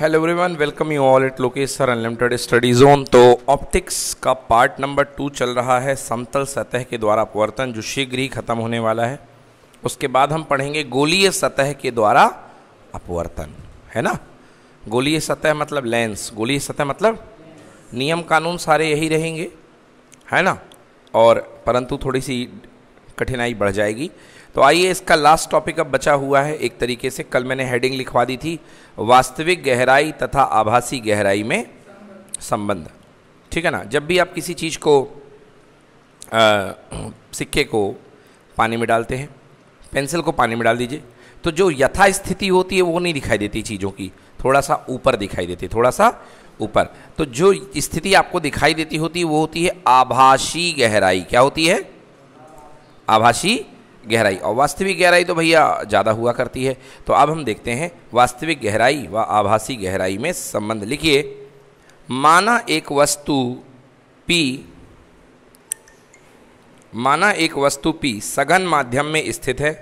hello everyone welcome you all it Lokesh sir unlimited study zone तो optics का part number two चल रहा है समतल सतह के द्वारा अपवर्तन जो शीघ्र ही खत्म होने वाला है उसके बाद हम पढ़ेंगे गोलीय सतह के द्वारा अपवर्तन है ना गोलीय सतह मतलब लेंस गोलीय सतह मतलब नियम कानून सारे यही रहेंगे है ना और परंतु थोड़ी सी कठिनाई बढ़ जाएगी तो आइए इसका लास्ट टॉपिक अब बचा हुआ है एक तरीके से कल मैंने हेडिंग लिखवा दी थी वास्तविक गहराई तथा आभासी गहराई में संबंध ठीक है ना जब भी आप किसी चीज़ को आ, सिक्के को पानी में डालते हैं पेंसिल को पानी में डाल दीजिए तो जो यथास्थिति होती है वो नहीं दिखाई देती चीज़ों की थोड़ा सा ऊपर दिखाई देती थोड़ा सा ऊपर तो जो स्थिति आपको दिखाई देती होती है वो होती है आभाषी गहराई क्या होती है आभाषी गहराई और वास्तविक गहराई तो भैया ज़्यादा हुआ करती है तो अब हम देखते हैं वास्तविक गहराई व वा आभासी गहराई में संबंध लिखिए माना एक वस्तु पी माना एक वस्तु पी सघन माध्यम में स्थित है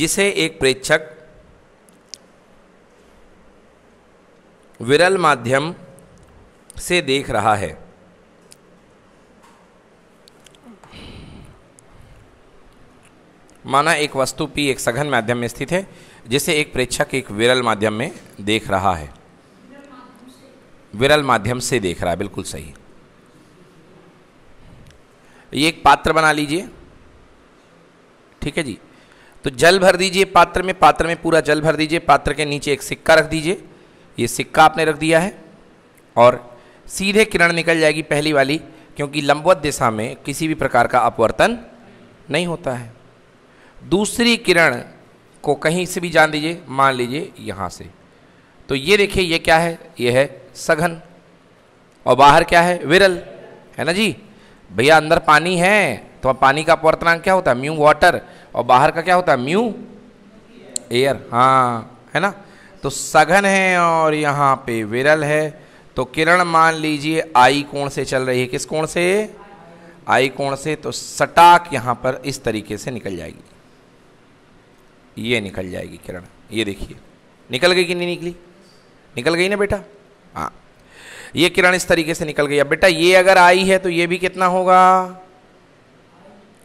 जिसे एक प्रेक्षक विरल माध्यम से देख रहा है माना एक वस्तु पी एक सघन माध्यम में स्थित है जिसे एक प्रेक्षक एक विरल माध्यम में देख रहा है विरल माध्यम से देख रहा है बिल्कुल सही ये एक पात्र बना लीजिए ठीक है जी तो जल भर दीजिए पात्र में पात्र में पूरा जल भर दीजिए पात्र के नीचे एक सिक्का रख दीजिए ये सिक्का आपने रख दिया है और सीधे किरण निकल जाएगी पहली वाली क्योंकि लंबवत दिशा में किसी भी प्रकार का अपवर्तन नहीं होता है दूसरी किरण को कहीं से भी जान लीजिए मान लीजिए यहाँ से तो ये देखिए ये क्या है ये है सघन और बाहर क्या है विरल है ना जी भैया अंदर पानी है तो पानी का अपवर्तनांक क्या होता है म्यू वाटर और बाहर का क्या होता है म्यू एयर हाँ है ना तो सघन है और यहाँ पे विरल है तो किरण मान लीजिए आई कोण से चल रही है किस कोण से आई कोण से तो सटाक यहाँ पर इस तरीके से निकल जाएगी ये निकल जाएगी किरण ये देखिए निकल गई कि नहीं निकली निकल गई ना बेटा हाँ ये किरण इस तरीके से निकल गई अब बेटा ये अगर आई है तो ये भी कितना होगा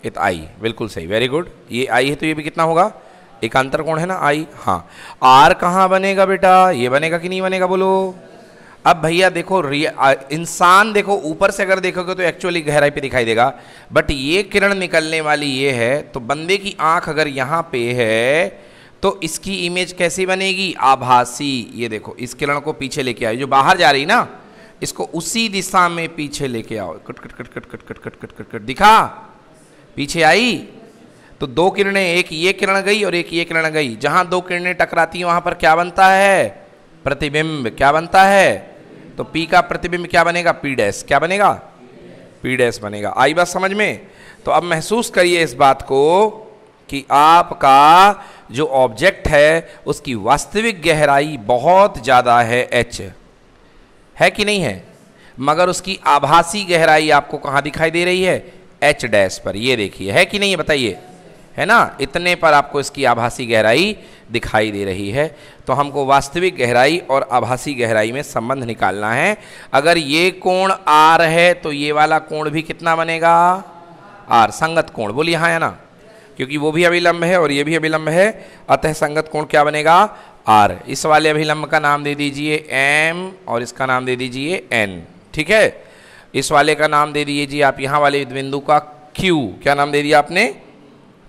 इत आई बिल्कुल सही वेरी गुड ये आई है तो ये भी कितना होगा एकांतर कोण है ना आई हाँ आर कहाँ बनेगा बेटा ये बनेगा कि नहीं बनेगा बोलो अब भैया देखो इंसान देखो ऊपर से अगर देखोगे तो एक्चुअली गहराई पे दिखाई देगा बट ये किरण निकलने वाली ये है तो बंदे की आंख अगर यहाँ पे है तो इसकी इमेज कैसी बनेगी आभासी ये देखो इस किरण को पीछे लेके आओ जो बाहर जा रही ना इसको उसी दिशा में पीछे लेके आओ cut cut cut cut cut cut cut cut cut cut दिखा पीछे आई तो दो किरणें एक ये किरण गई और एक ये किरण गई जहां दो किरणें टकराती हैं वहां पर क्या बनता है प्रतिबिंब क्या बनता है तो पी का प्रतिबिंब क्या बनेगा P डैस क्या बनेगा P डैस बनेगा आई बात समझ में तो अब महसूस करिए इस बात को कि आपका जो ऑब्जेक्ट है उसकी वास्तविक गहराई बहुत ज़्यादा है एच है कि नहीं है मगर उसकी आभासी गहराई आपको कहाँ दिखाई दे रही है एच डैस पर ये देखिए है कि नहीं बताइए है ना इतने पर आपको इसकी आभासी गहराई दिखाई दे रही है तो हमको वास्तविक गहराई और आभासी गहराई में संबंध निकालना है अगर ये कोण आर है तो ये वाला कोण भी कितना बनेगा आर संगत कोण बोलिए हाँ है ना क्योंकि वो भी अभिलंब है और ये भी अभिलंब है अतः संगत कोण क्या बनेगा आर इस वाले अभिलंब का नाम दे दीजिए एम और इसका नाम दे दीजिए एन ठीक है इस वाले का नाम दे दीजिए आप यहाँ वाले बिंदु का क्यू क्या नाम दे दिया आपने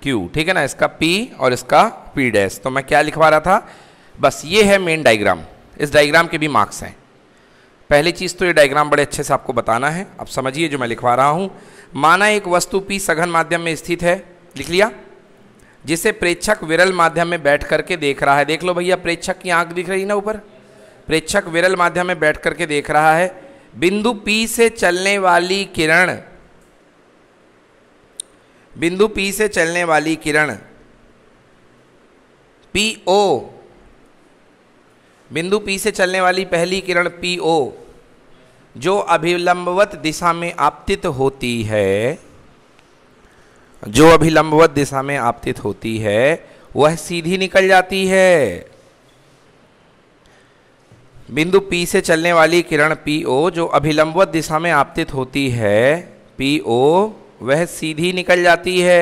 क्यू ठीक है ना इसका पी और इसका पी डैश तो मैं क्या लिखवा रहा था बस ये है मेन डायग्राम इस डायग्राम के भी मार्क्स हैं पहली चीज़ तो ये डायग्राम बड़े अच्छे से आपको बताना है अब समझिए जो मैं लिखवा रहा हूँ माना एक वस्तु पी सघन माध्यम में स्थित है लिख लिया जिसे प्रेक्षक विरल माध्यम में बैठ करके देख रहा है देख लो भैया प्रेक्षक की आंख दिख रही ना ऊपर प्रेक्षक विरल माध्यम में बैठ करके देख रहा है बिंदु पी से चलने वाली किरण बिंदु P से चलने वाली किरण PO बिंदु P से चलने वाली पहली किरण PO जो अभिलंबवत दिशा में आपतित होती है जो अभिलंबवत दिशा में आपतित होती है वह सीधी निकल जाती है बिंदु P से चलने वाली किरण PO जो अभिलंबवत दिशा में आपतित होती है PO वह सीधी निकल जाती है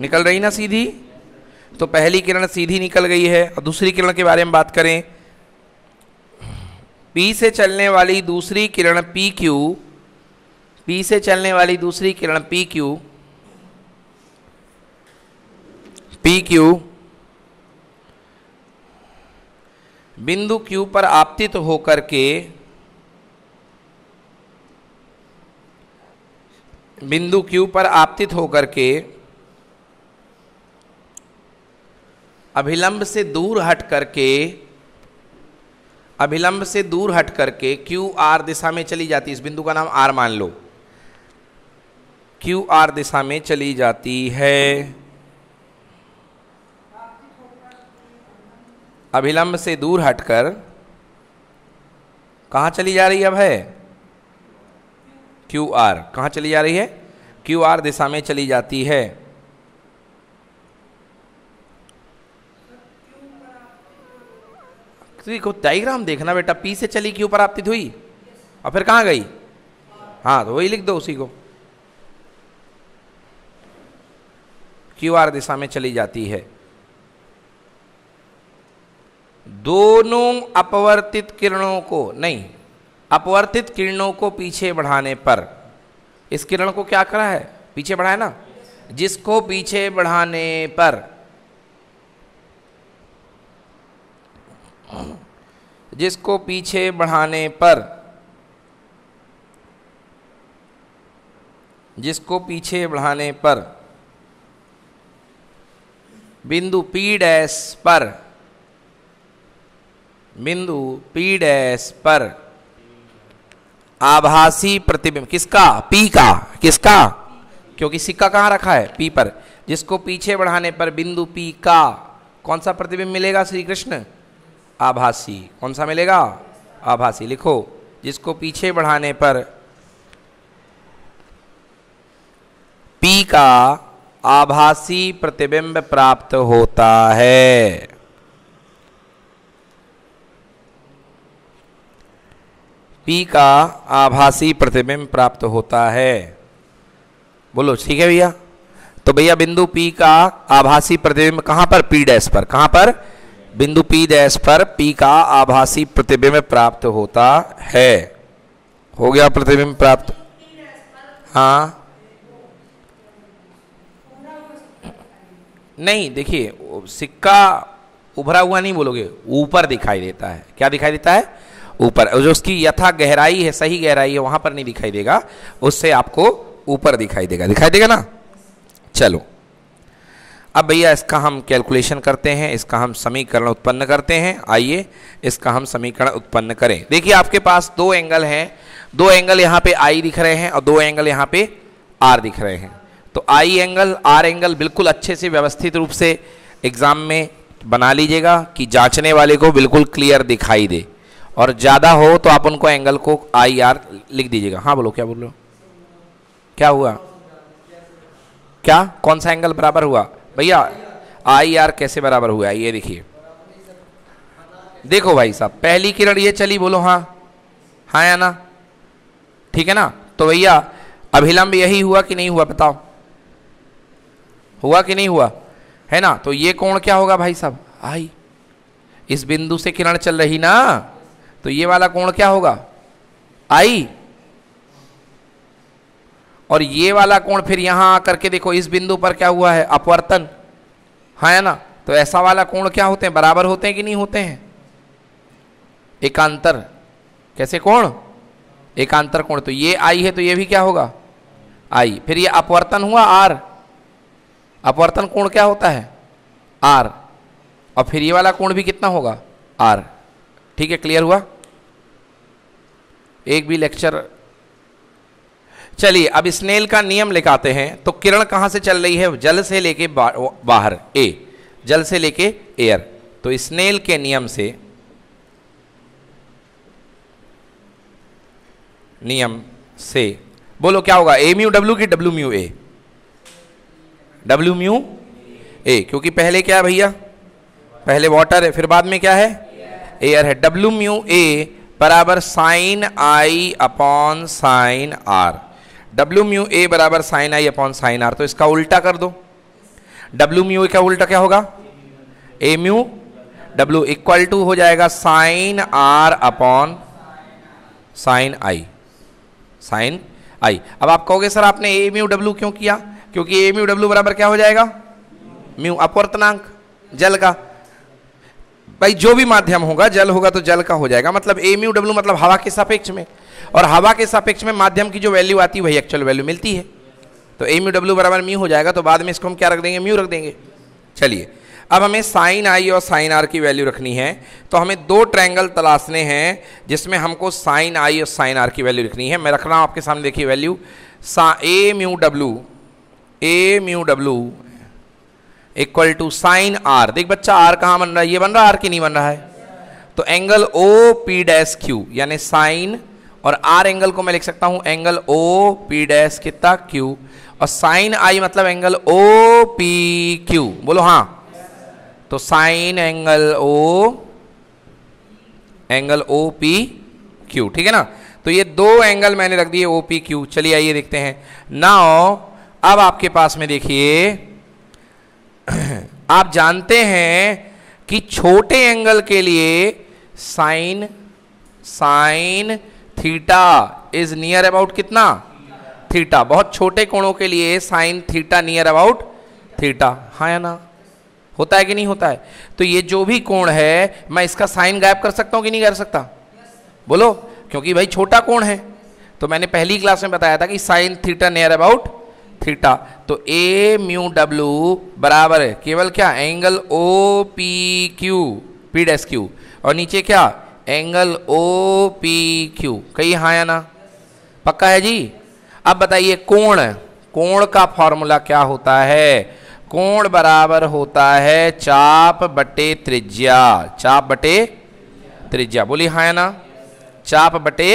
निकल रही ना सीधी तो पहली किरण सीधी निकल गई है और दूसरी किरण के बारे में बात करें P से चलने वाली दूसरी किरण पी क्यू पी से चलने वाली दूसरी किरण पी क्यू पी क्यू बिंदु क्यू पर आपतित होकर के बिंदु क्यू पर आपतित होकर के अभिलंब से दूर हट करके अभिलंब से दूर हट करके क्यू आर दिशा में चली जाती है इस बिंदु का नाम आर मान लो क्यू आर दिशा में चली जाती है अभिलंब से दूर हटकर कहाँ चली जा रही अब है क्यू आर कहाँ चली जा रही है क्यू आर दिशा में चली जाती है देखो डाइग्राम देखना बेटा पी से चली क्यू प्राप्तित हुई और फिर कहाँ गई हाँ तो वही लिख दो उसी को क्यू आर दिशा में चली जाती है दोनों अपवर्तित किरणों को नहीं अपवर्तित किरणों को पीछे बढ़ाने पर इस किरण को क्या करा है पीछे बढ़ाए ना जिसको पीछे बढ़ाने पर जिसको पीछे बढ़ाने पर जिसको पीछे बढ़ाने पर बिंदु पी डैस पर बिंदु पी डैश पर आभासी प्रतिबिंब किसका पी का किसका क्योंकि सिक्का कहाँ रखा है पी पर जिसको पीछे बढ़ाने पर बिंदु पी का कौन सा प्रतिबिंब मिलेगा श्री कृष्ण आभासी कौन सा मिलेगा आभासी लिखो जिसको पीछे बढ़ाने पर पी का आभासी प्रतिबिंब प्राप्त होता है पी का आभासी प्रतिबिंब प्राप्त होता है बोलो ठीक है भैया तो भैया बिंदु पी का आभासी प्रतिबिंब कहां पर पी डैश पर कहां पर बिंदु पी डैश पर पी का आभासी प्रतिबिंब प्राप्त होता है हो गया प्रतिबिंब प्राप्त हाँ नहीं देखिए सिक्का उभरा हुआ नहीं बोलोगे ऊपर दिखाई देता है क्या दिखाई देता है ऊपर जो उसकी यथा गहराई है सही गहराई है वहां पर नहीं दिखाई देगा उससे आपको ऊपर दिखाई देगा दिखाई देगा ना चलो अब भैया इसका हम कैलकुलेशन करते हैं इसका हम समीकरण उत्पन्न करते हैं आइए इसका हम समीकरण उत्पन्न करें देखिए आपके पास दो एंगल हैं दो एंगल यहाँ पे आई दिख रहे हैं और दो एंगल यहाँ पे आर दिख रहे हैं तो आई एंगल आर एंगल बिल्कुल अच्छे से व्यवस्थित रूप से एग्ज़ाम में बना लीजिएगा कि जांचने वाले को बिल्कुल क्लियर दिखाई दे और ज़्यादा हो तो आप उनको एंगल को आई आर लिख दीजिएगा हाँ बोलो क्या बोलो क्या हुआ क्या कौन सा एंगल बराबर हुआ भैया आई आर कैसे बराबर हुआ ये देखिए देखो भाई साहब पहली किरण ये चली बोलो हाँ हाँ या ना ठीक है ना तो भैया अभिलंब यही हुआ कि नहीं हुआ बताओ हुआ कि नहीं हुआ है ना तो ये कोण क्या होगा भाई साहब आई इस बिंदु से किरण चल रही ना तो ये वाला कोण क्या होगा आई और ये वाला कोण फिर यहां आकर के देखो इस बिंदु पर क्या हुआ है अपवर्तन है ना तो ऐसा वाला कोण क्या होते हैं बराबर होते हैं कि नहीं होते हैं एकांतर कैसे कोण एकांतर कोण तो ये आई है तो ये भी क्या होगा आई फिर ये अपवर्तन हुआ आर अपवर्तन कोण क्या होता है आर और फिर ये वाला कोण भी कितना होगा आर ठीक है क्लियर हुआ एक भी लेक्चर चलिए अब स्नेल का नियम लिखाते हैं तो किरण कहां से चल रही है जल से लेके बा, बाहर ए जल से लेके एयर तो स्नेल के नियम से नियम से बोलो क्या होगा ए म्यू डब्ल्यू की W mu A W mu A क्योंकि पहले क्या है भैया पहले वाटर है फिर बाद में क्या है एयर है डब्ल्यू म्यू ए बराबर sine I upon sine R W mu A बराबर sine I upon sine R तो इसका उल्टा कर दो डब्ल्यू म्यू का उल्टा क्या होगा A mu W equal to हो जाएगा sine R upon sine I sine I अब आप कहोगे सर आपने ए म्यू डब्ल्यू क्यों किया क्योंकि ए म्यू डब्ल्यू बराबर क्या हो जाएगा म्यू अपवर्तनांक जल का भाई जो भी माध्यम होगा जल होगा तो जल का हो जाएगा मतलब एम यू डब्ल्यू मतलब हवा के सापेक्ष में और हवा के सापेक्ष में माध्यम की जो वैल्यू आती है वही एक्चुअल वैल्यू मिलती है तो एम यू डब्ल्यू बराबर म्यू हो जाएगा तो बाद में इसको हम क्या रख देंगे म्यू रख देंगे चलिए अब हमें साइन आई और साइन आर की वैल्यू रखनी है तो हमें दो ट्रैंगल तलाशने हैं जिसमें हमको साइन आई और साइन आर की वैल्यू रखनी है मैं रख रहा हूँ आपके सामने देखिए वैल्यू सा A mu W A mu W equal to sine R देख बच्चा आर कहां बन रहा है ये बन रहा है आर की नहीं बन रहा है तो angle O P dash Q यानी साइन और आर एंगल को मैं लिख सकता हूं एंगल ओ पी डैस कितना क्यू और साइन आई मतलब एंगल ओ पी क्यू बोलो हां तो sine angle O angle O P Q ठीक है ना तो ये दो एंगल मैंने रख दिए ओ पी क्यू चलिए आइए देखते हैं नाउ अब आपके पास में देखिए आप जानते हैं कि छोटे एंगल के लिए sine sine theta is near about कितना थीटा बहुत छोटे कोणों के लिए sine theta near about theta हाँ या ना होता है कि नहीं होता है तो ये जो भी कोण है मैं इसका साइन गायब कर सकता हूँ कि नहीं कर सकता बोलो क्योंकि भाई छोटा कोण है तो मैंने पहली क्लास में बताया था कि sine theta near about theta तो ए म्यू डब्ल्यू बराबर है केवल क्या angle O P Q P dash Q और नीचे क्या एंगल ओ पी क्यू कही हाँ या ना पक्का है जी अब बताइए कोण कोण का फॉर्मूला क्या होता है कोण बराबर होता है चाप बटे त्रिज्या चाप बटे त्रिज्या बोली हाँ या ना चाप बटे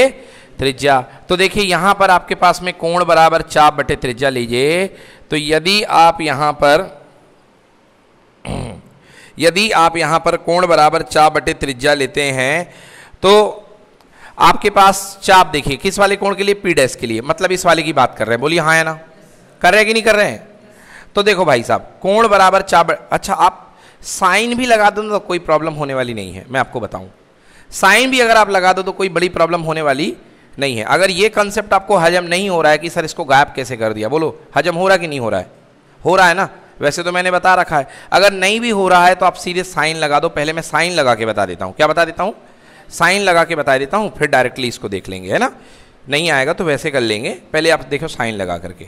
त्रिज्या तो देखिए यहां पर आपके पास में कोण बराबर चाप बटे त्रिज्या लीजिए तो यदि आप यहां पर यदि आप यहां पर कोण बराबर चाप बटे त्रिज्या लेते हैं तो आपके पास चाप देखिए किस वाले कोण के लिए पी डैश के लिए मतलब इस वाले की बात कर रहे हैं बोलिए हाँ है ना कर रहे हैं कि नहीं कर रहे हैं तो देखो भाई साहब कोण बराबर चाप अच्छा आप साइन भी लगा दो तो कोई प्रॉब्लम होने वाली नहीं है मैं आपको बताऊं साइन भी अगर आप लगा दो तो कोई बड़ी प्रॉब्लम होने वाली नहीं है अगर ये कंसेप्ट आपको हजम नहीं हो रहा है कि सर इसको गायब कैसे कर दिया बोलो हजम हो रहा कि नहीं हो रहा है हो रहा है ना वैसे तो मैंने बता रखा है अगर नहीं भी हो रहा है तो आप सीधे साइन लगा दो पहले मैं साइन लगा के बता देता हूँ क्या बता देता हूँ साइन लगा के बता देता हूँ फिर डायरेक्टली इसको देख लेंगे है ना नहीं आएगा तो वैसे कर लेंगे पहले आप देखो साइन लगा करके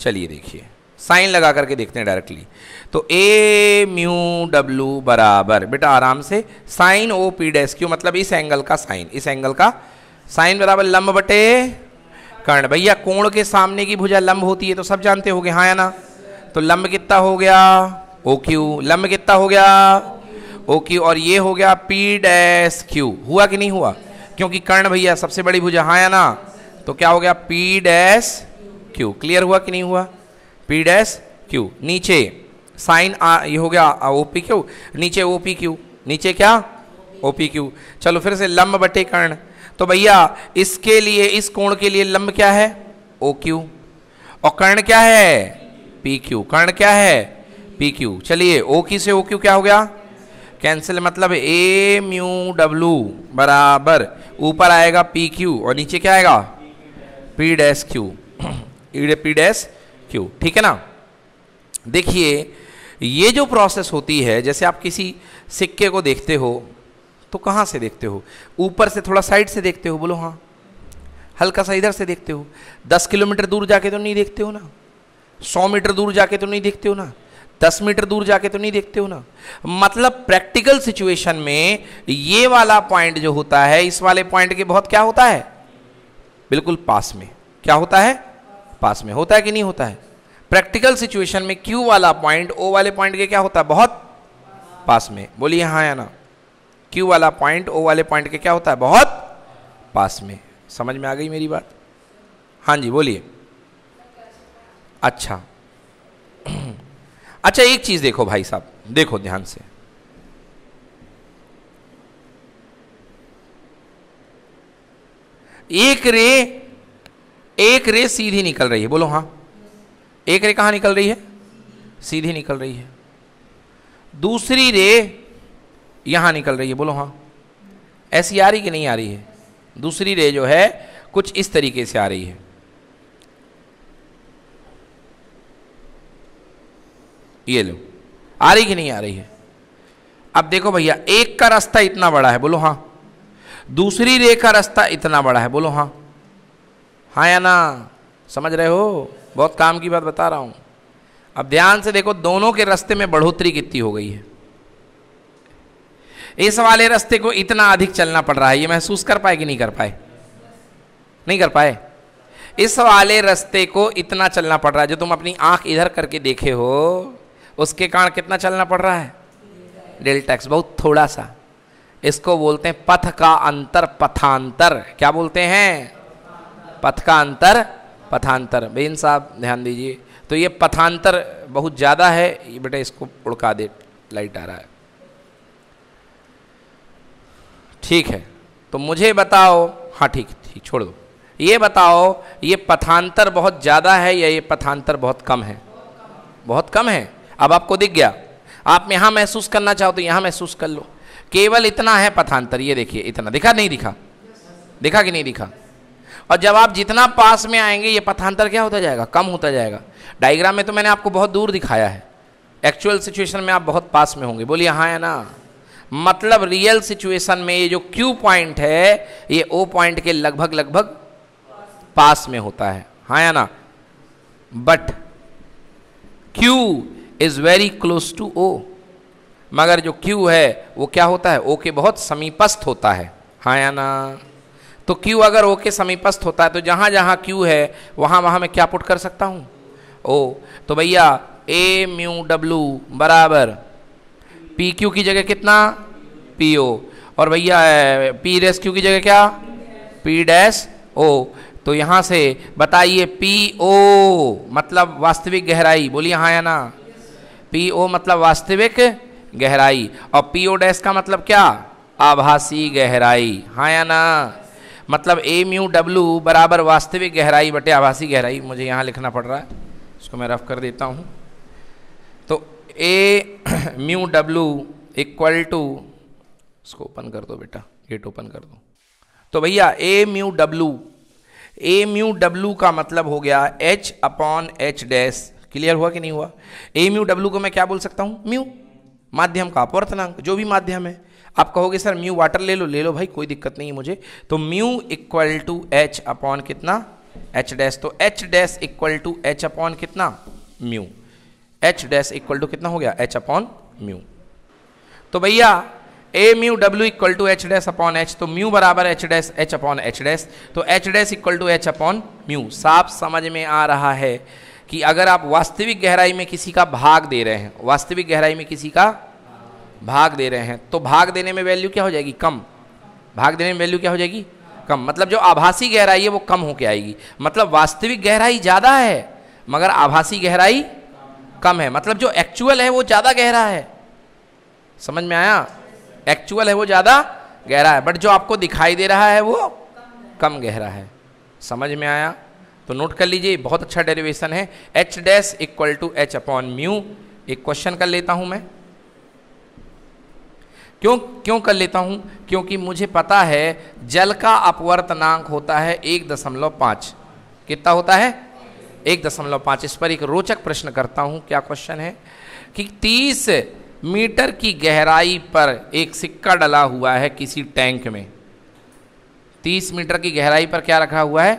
चलिए देखिए साइन लगा करके देखते हैं डायरेक्टली तो ए म्यू डब्ल्यू बराबर बेटा आराम से sine O P dash Q मतलब इस एंगल का साइन इस एंगल का साइन बराबर लंब बटे कर्ण भैया कोण के सामने की भुजा लंब होती है तो सब जानते गए हाँ या ना तो लंब कितना हो गया ओ क्यू लंब कितना हो गया ओ क्यू और ये हो गया पी डैस क्यू हुआ कि नहीं हुआ क्योंकि कर्ण भैया सबसे बड़ी भुजा हाँ या ना तो क्या हो गया पी डैस क्यू क्लियर हुआ कि नहीं हुआ पी डैश क्यू नीचे साइन ये हो गया ओ पी क्यू नीचे ओ पी क्यू नीचे क्या ओ पी क्यू चलो फिर से लंब बटे कर्ण तो भैया इसके लिए इस कोण के लिए लंब क्या है ओ क्यू और कर्ण क्या है पी क्यू कर्ण क्या है पी क्यू चलिए ओ की से ओ क्यू क्या हो गया कैंसिल मतलब ए म्यू डब्लू बराबर ऊपर आएगा पी क्यू और नीचे क्या आएगा P dash Q P dash Q ठीक है ना देखिए ये जो प्रोसेस होती है जैसे आप किसी सिक्के को देखते हो तो कहाँ से देखते हो ऊपर से थोड़ा साइड से देखते हो बोलो हाँ हल्का सा इधर से देखते हो दस किलोमीटर दूर जाके तो नहीं देखते हो ना सौ मीटर दूर जाके तो नहीं देखते हो ना दस मीटर दूर जाके तो नहीं देखते हो ना मतलब प्रैक्टिकल सिचुएशन में ये वाला पॉइंट जो होता है इस वाले पॉइंट के बहुत क्या होता है बिल्कुल पास में क्या होता है पास में होता है कि नहीं होता है प्रैक्टिकल सिचुएशन में क्यू वाला पॉइंट ओ वाले पॉइंट के क्या होता है बहुत पास में बोलिए हाँ या ना क्यू वाला पॉइंट ओ वाले पॉइंट के क्या होता है बहुत पास में समझ में आ गई मेरी बात हाँ जी बोलिए अच्छा अच्छा एक चीज देखो भाई साहब देखो ध्यान से एक रे एक रे सीधी निकल रही है बोलो हां एक रे कहां निकल रही है सीधी निकल रही है दूसरी रे यहाँ निकल रही है बोलो हाँ ऐसी आ रही कि नहीं आ रही है दूसरी रे जो है कुछ इस तरीके से आ रही है ये लो आ रही कि नहीं आ रही है अब देखो भैया एक का रास्ता इतना बड़ा है बोलो हाँ दूसरी रे का रास्ता इतना बड़ा है बोलो हाँ हाँ या ना समझ रहे हो बहुत काम की बात बता रहा हूँ अब ध्यान से देखो दोनों के रास्ते में बढ़ोतरी कितनी हो गई है इस वाले रास्ते को इतना अधिक चलना पड़ रहा है ये महसूस कर पाए कि नहीं कर पाए नहीं कर पाए इस वाले रास्ते को इतना चलना पड़ रहा है जो तुम अपनी आंख इधर करके देखे हो उसके कारण कितना चलना पड़ रहा है डेल्टैक्स बहुत थोड़ा सा इसको बोलते हैं पथ का अंतर पथांतर क्या बोलते हैं पथ का अंतर पथांतर बेन साहब ध्यान दीजिए तो ये पथांतर बहुत ज़्यादा है ये बेटा इसको उड़का दे लाइट आ रहा है ठीक है तो मुझे बताओ हाँ ठीक ठीक छोड़ दो ये बताओ ये पथांतर बहुत ज़्यादा है या ये पथांतर बहुत कम है बहुत कम है अब आपको दिख गया आप यहाँ महसूस करना चाहो तो यहाँ महसूस कर लो केवल इतना है पथांतर ये देखिए इतना दिखा नहीं दिखा दिखा कि नहीं दिखा और जब आप जितना पास में आएंगे ये पथांतर क्या होता जाएगा कम होता जाएगा डायग्राम में तो मैंने आपको बहुत दूर दिखाया है एक्चुअल सिचुएशन में आप बहुत पास में होंगे बोलिए हाँ या ना मतलब रियल सिचुएशन में ये जो क्यू पॉइंट है ये ओ पॉइंट के लगभग लगभग पास में होता है हा या ना but Q is very close to O मगर जो क्यू है वो क्या होता है ओ के बहुत समीपस्थ होता है हा या ना तो क्यू अगर ओ के समीपस्थ होता है तो जहां जहां क्यू है वहां वहां मैं क्या पुट कर सकता हूं ओ तो भैया ए म्यू डब्लू बराबर पी क्यू की जगह कितना पी ओ और भैया पी डैस क्यू की जगह क्या पी डैस ओ तो यहाँ से बताइए पी ओ मतलब वास्तविक गहराई बोलिए हाँ या ना पी ओ मतलब वास्तविक गहराई और पी ओ डैस का मतलब क्या आभासी गहराई हाँ या ना मतलब ए म्यू डब्ल्यू बराबर वास्तविक गहराई बटे आभासी गहराई मुझे यहाँ लिखना पड़ रहा है इसको मैं रफ कर देता हूँ A mu W equal to इसको ओपन कर दो बेटा गेट ओपन कर दो तो भैया A mu W A mu W का मतलब हो गया H upon H dash clear हुआ कि नहीं हुआ ए म्यू डब्लू को मैं क्या बोल सकता हूँ म्यू माध्यम का अपवर्तनांक जो भी माध्यम है आप कहोगे सर म्यू वाटर ले लो ले लो भाई कोई दिक्कत नहीं है मुझे तो mu equal to H upon कितना एच डैश तो H dash equal to H upon कितना mu H dash equal to कितना हो गया एच अपॉन म्यू तो भैया A mu W equal to H dash upon H तो म्यू बराबर H dash H upon H dash तो H dash equal to H upon mu साफ समझ में आ रहा है कि अगर आप वास्तविक गहराई में किसी का भाग दे रहे हैं वास्तविक गहराई में किसी का भाग दे रहे हैं तो भाग देने में वैल्यू क्या हो जाएगी कम भाग देने में वैल्यू क्या हो जाएगी कम मतलब जो आभासी गहराई है वो कम होके आएगी मतलब वास्तविक गहराई ज़्यादा है मगर आभासी गहराई कम है मतलब जो एक्चुअल है वो ज़्यादा गहरा है समझ में आया एक्चुअल है वो ज़्यादा गहरा है बट जो आपको दिखाई दे रहा है वो कम गहरा है समझ में आया तो नोट कर लीजिए बहुत अच्छा डेरिवेशन है H dash equal to H upon mu एक क्वेश्चन कर लेता हूं मैं क्यों क्यों कर लेता हूं क्योंकि मुझे पता है जल का अपवर्तनांक होता है एक दशमलव पाँच कितना होता है एक दशमलव पाँच इस पर एक रोचक प्रश्न करता हूँ क्या क्वेश्चन है कि तीस मीटर की गहराई पर एक सिक्का डला हुआ है किसी टैंक में तीस मीटर की गहराई पर क्या रखा हुआ है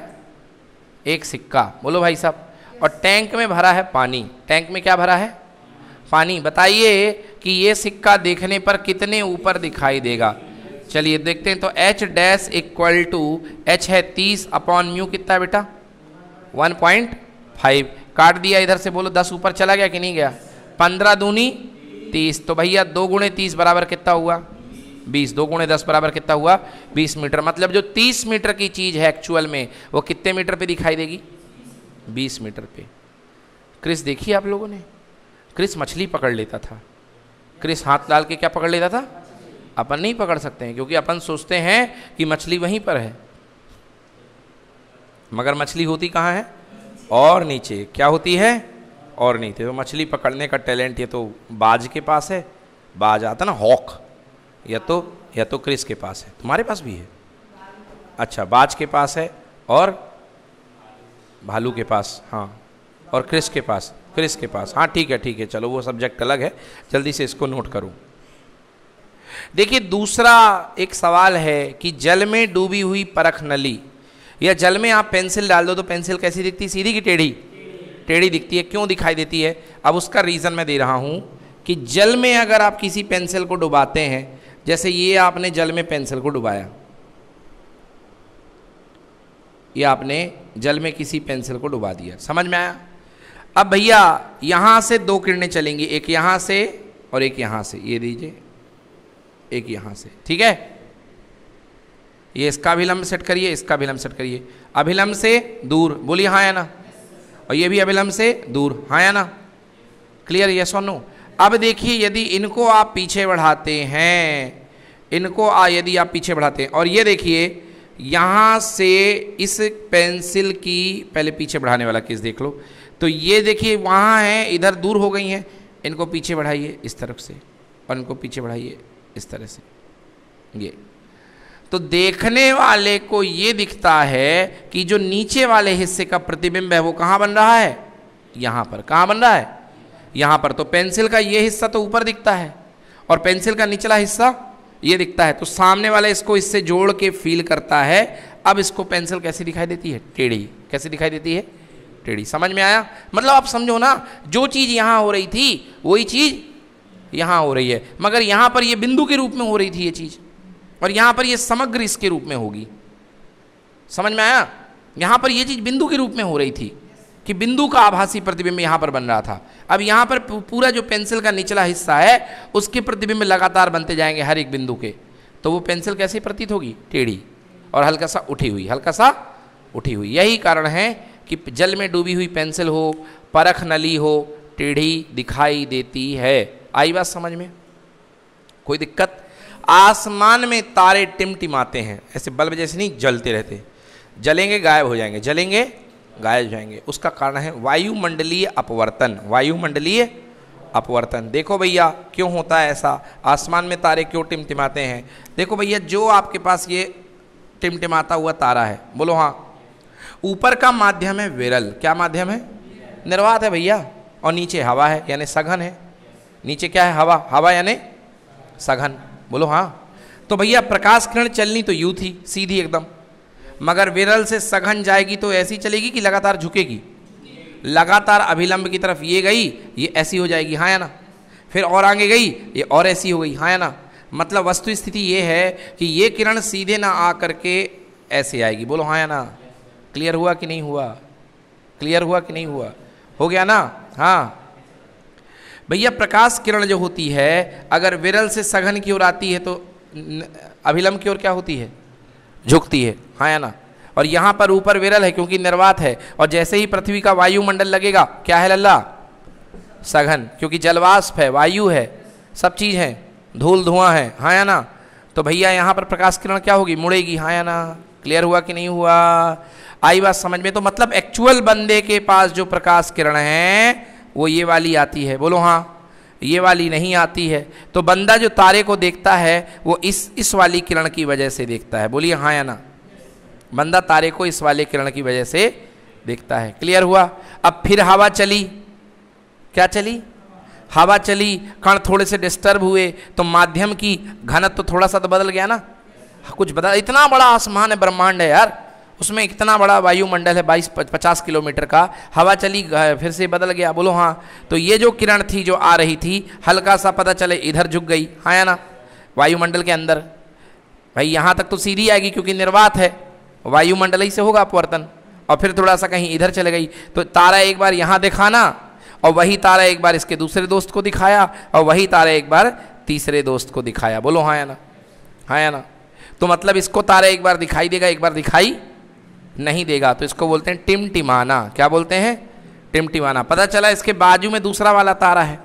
एक सिक्का बोलो भाई साहब और टैंक में भरा है पानी टैंक में क्या भरा है पानी बताइए कि ये सिक्का देखने पर कितने ऊपर दिखाई देगा चलिए देखते हैं तो h dash equal to H है तीस अपॉन म्यू कितना बेटा वन पॉइंट फाइव काट दिया इधर से बोलो दस ऊपर चला गया कि नहीं गया पंद्रह दूनी तीस तो भैया दो गुणे तीस बराबर कितना हुआ बीस दो गुणे दस बराबर कितना हुआ बीस मीटर मतलब जो तीस मीटर की चीज़ है एक्चुअल में वो कितने मीटर पे दिखाई देगी बीस मीटर पे क्रिस देखी आप लोगों ने क्रिस मछली पकड़ लेता था क्रिस हाथ डाल के क्या पकड़ लेता था अपन नहीं पकड़ सकते हैं क्योंकि अपन सोचते हैं कि मछली वहीं पर है मगर मछली होती कहाँ है और नीचे क्या होती है और नीचे तो मछली पकड़ने का टैलेंट ये तो बाज के पास है बाज आता ना हॉक या तो या तो क्रिस के पास है तुम्हारे पास भी है अच्छा बाज के पास है और भालू के पास हाँ और क्रिस के पास क्रिस के पास हाँ ठीक है ठीक है चलो वो सब्जेक्ट अलग है जल्दी से इसको नोट करूँ देखिए दूसरा एक सवाल है कि जल में डूबी हुई परख नली या जल में आप पेंसिल डाल दो तो पेंसिल कैसी दिखती है सीधी की टेढ़ी टेढ़ी दिखती है क्यों दिखाई देती है अब उसका रीज़न मैं दे रहा हूँ कि जल में अगर आप किसी पेंसिल को डुबाते हैं जैसे ये आपने जल में पेंसिल को डुबाया ये आपने जल में किसी पेंसिल को डुबा दिया समझ में आया अब भैया यहाँ से दो किरणें चलेंगी एक यहाँ से और एक यहाँ से ये दीजिए एक यहाँ से ठीक है ये इसका अभिलंब सेट करिए इसका अभिलंब सेट करिए अभिलंब से दूर बोलिए हाँ या ना और ये भी अभिलंब से दूर हाँ या ना क्लियर यस और नो अब देखिए यदि इनको आप पीछे बढ़ाते हैं इनको आ यदि आप पीछे बढ़ाते हैं और ये देखिए यहाँ से इस पेंसिल की पहले पीछे बढ़ाने वाला केस देख लो तो ये देखिए वहाँ हैं इधर दूर हो गई हैं इनको पीछे बढ़ाइए इस तरफ से और इनको पीछे बढ़ाइए इस तरह से ये तो देखने वाले को ये दिखता है कि जो नीचे वाले हिस्से का प्रतिबिंब है वो कहाँ बन रहा है यहाँ पर कहाँ बन रहा है यहाँ पर तो पेंसिल का ये हिस्सा तो ऊपर दिखता है और पेंसिल का निचला हिस्सा ये दिखता है तो सामने वाला इसको इससे जोड़ के फील करता है अब इसको पेंसिल कैसी दिखाई देती है टेढ़ी कैसी दिखाई देती है टेढ़ी समझ में आया मतलब आप समझो ना जो चीज़ यहाँ हो रही थी वही चीज़ यहाँ हो रही है मगर यहाँ पर ये बिंदु के रूप में हो रही थी ये चीज़ और यहां पर यह समग्र इसके रूप में होगी समझ में आया यहां पर यह चीज़ बिंदु के रूप में हो रही थी कि बिंदु का आभासी प्रतिबिंब यहां पर बन रहा था अब यहां पर पूरा जो पेंसिल का निचला हिस्सा है उसके प्रतिबिंब लगातार बनते जाएंगे हर एक बिंदु के तो वो पेंसिल कैसी प्रतीत होगी टेढ़ी और हल्का सा उठी हुई हल्का सा उठी हुई यही कारण है कि जल में डूबी हुई पेंसिल हो परख नली हो टेढ़ी दिखाई देती है आई बात समझ में कोई दिक्कत आसमान में तारे टिमटिमाते हैं ऐसे बल्ब जैसे नहीं जलते रहते जलेंगे गायब हो जाएंगे जलेंगे गायब हो जाएंगे उसका कारण है वायुमंडलीय अपवर्तन वायुमंडलीय अपवर्तन देखो भैया क्यों होता है ऐसा आसमान में तारे क्यों टिमटिमाते हैं देखो भैया जो आपके पास ये टिमटिमाता हुआ तारा है बोलो हाँ ऊपर का माध्यम है विरल क्या माध्यम है निर्वात है भैया और नीचे हवा है यानी सघन है नीचे क्या है हवा हवा यानी सघन बोलो हाँ तो भैया प्रकाश किरण चलनी तो यू थी सीधी एकदम मगर विरल से सघन जाएगी तो ऐसी चलेगी कि लगातार झुकेगी लगातार अभिलंब की तरफ ये गई ये ऐसी हो जाएगी हाँ या ना फिर और आगे गई ये और ऐसी हो गई हाँ या ना मतलब वस्तु स्थिति ये है कि ये किरण सीधे ना आ करके ऐसे आएगी बोलो हाँ या ना क्लियर हुआ कि नहीं हुआ क्लियर हुआ कि नहीं हुआ हो गया ना हाँ भैया प्रकाश किरण जो होती है अगर विरल से सघन की ओर आती है तो अभिलंब की ओर क्या होती है झुकती है हाँ या ना और यहाँ पर ऊपर विरल है क्योंकि निर्वात है और जैसे ही पृथ्वी का वायुमंडल लगेगा क्या है लल्ला सघन क्योंकि जलवाष्प है वायु है सब चीज़ है धूल धुआं है हाँ या ना तो भैया यहाँ पर प्रकाश किरण क्या होगी मुड़ेगी हाँ या ना क्लियर हुआ कि नहीं हुआ आई बात समझ में तो मतलब एक्चुअल बंदे के पास जो प्रकाश किरण है वो ये वाली आती है बोलो हाँ ये वाली नहीं आती है तो बंदा जो तारे को देखता है वो इस इस वाली किरण की वजह से देखता है बोलिए हाँ या ना बंदा तारे को इस वाले किरण की वजह से देखता है क्लियर हुआ अब फिर हवा चली क्या चली हवा चली कण थोड़े से डिस्टर्ब हुए तो माध्यम की घनत्व तो थोड़ा सा तो बदल गया ना कुछ बदल इतना बड़ा आसमान है ब्रह्मांड है यार उसमें इतना बड़ा वायुमंडल है बाईस पचास किलोमीटर का हवा चली फिर से बदल गया बोलो हाँ तो ये जो किरण थी जो आ रही थी हल्का सा पता चले इधर झुक गई हाँ या ना वायुमंडल के अंदर भाई यहाँ तक तो सीधी आएगी क्योंकि निर्वात है वायुमंडल ही से होगा अपवर्तन और फिर थोड़ा सा कहीं इधर चले गई तो तारा एक बार यहाँ दिखाना और वही तारा एक बार इसके दूसरे दोस्त को दिखाया और वही तारा एक बार तीसरे दोस्त को दिखाया बोलो हाँ या ना हाँ या ना तो मतलब इसको तारा एक बार दिखाई देगा एक बार दिखाई नहीं देगा तो इसको बोलते हैं टिमटिमाना क्या बोलते हैं टिमटिमाना पता चला इसके बाजू में दूसरा वाला तारा है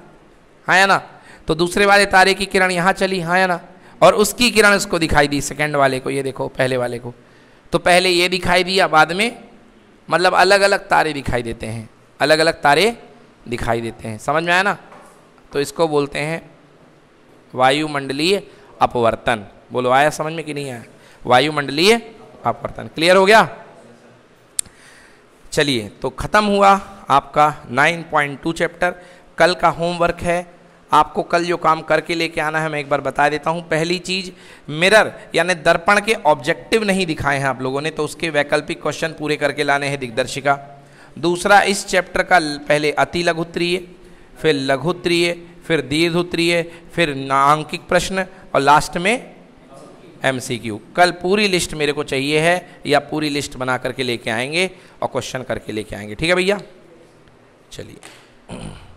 हाँ या ना तो दूसरे वाले तारे की किरण यहाँ चली हाँ या ना और उसकी किरण इसको दिखाई दी सेकेंड वाले को ये देखो पहले वाले को तो पहले ये दिखाई दिया बाद में मतलब अलग अलग तारे दिखाई देते हैं अलग अलग तारे दिखाई देते हैं समझ में आया ना तो इसको बोलते हैं वायुमंडलीय अपवर्तन बोलो आया समझ में कि नहीं आया वायुमंडलीय अपवर्तन क्लियर हो गया चलिए तो ख़त्म हुआ आपका 9.2 चैप्टर कल का होमवर्क है आपको कल जो काम करके लेके आना है मैं एक बार बता देता हूँ पहली चीज़ मिरर यानी दर्पण के ऑब्जेक्टिव नहीं दिखाए हैं आप लोगों ने तो उसके वैकल्पिक क्वेश्चन पूरे करके लाने हैं दिग्दर्शिका दूसरा इस चैप्टर का पहले अति लघुत्तरीय फिर लघुत्तरीय फिर दीर्घ उत्तरीय फिर नांकिक प्रश्न और लास्ट में एमसीक्यू कल पूरी लिस्ट मेरे को चाहिए है या पूरी लिस्ट बना करके लेके आएंगे और क्वेश्चन करके लेके आएंगे ठीक है भैया चलिए